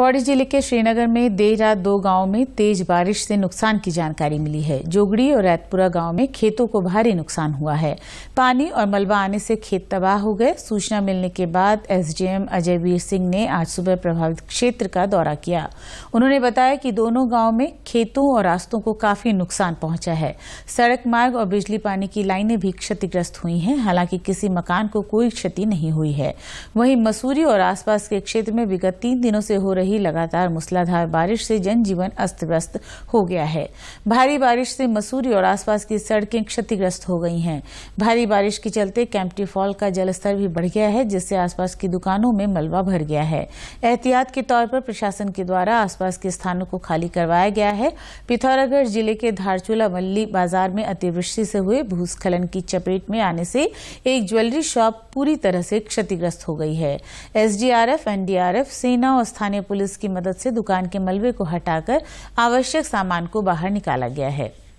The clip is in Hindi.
पौड़ी जिले के श्रीनगर में देर रात दो गांवों में तेज बारिश से नुकसान की जानकारी मिली है जोगड़ी और रैतपुरा गांव में खेतों को भारी नुकसान हुआ है पानी और मलबा आने से खेत तबाह हो गए सूचना मिलने के बाद एसडीएम अजय वीर सिंह ने आज सुबह प्रभावित क्षेत्र का दौरा किया उन्होंने बताया कि दोनों गाँव में खेतों और रास्तों को काफी नुकसान पहुंचा है सड़क मार्ग और बिजली पानी की लाइने भी क्षतिग्रस्त हुई है हालांकि किसी मकान को कोई क्षति नहीं हुई है वहीं मसूरी और आसपास के क्षेत्र में विगत तीन दिनों से हो रही रही लगातार मूसलाधार बारिश से जनजीवन अस्त व्यस्त हो गया है भारी बारिश से मसूरी और आसपास की सड़कें क्षतिग्रस्त हो गई हैं भारी बारिश के चलते कैंपटी फॉल का जलस्तर भी बढ़ गया है जिससे आसपास की दुकानों में मलबा भर गया है एहतियात के तौर पर प्रशासन के द्वारा आसपास के स्थानों को खाली करवाया गया है पिथौरागढ़ जिले के धारचूला मल्ली बाजार में अतिवृष्टि से हुए भूस्खलन की चपेट में आने से एक ज्वेलरी शॉप पूरी तरह से क्षतिग्रस्त हो गई है एसडीआरएफ एनडीआरएफ सेना और स्थानीय पुलिस की मदद से दुकान के मलबे को हटाकर आवश्यक सामान को बाहर निकाला गया है